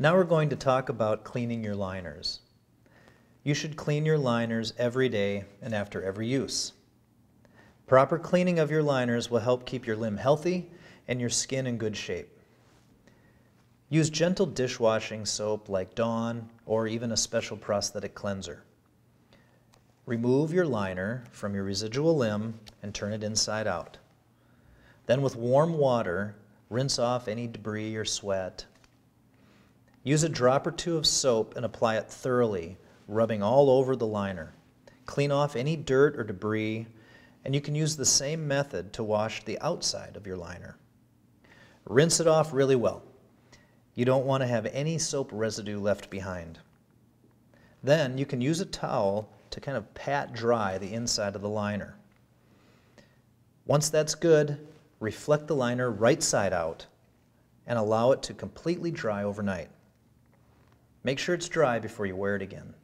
Now we're going to talk about cleaning your liners. You should clean your liners every day and after every use. Proper cleaning of your liners will help keep your limb healthy and your skin in good shape. Use gentle dishwashing soap like Dawn or even a special prosthetic cleanser. Remove your liner from your residual limb and turn it inside out. Then with warm water, rinse off any debris or sweat Use a drop or two of soap and apply it thoroughly, rubbing all over the liner. Clean off any dirt or debris, and you can use the same method to wash the outside of your liner. Rinse it off really well. You don't want to have any soap residue left behind. Then you can use a towel to kind of pat dry the inside of the liner. Once that's good, reflect the liner right side out and allow it to completely dry overnight. Make sure it's dry before you wear it again.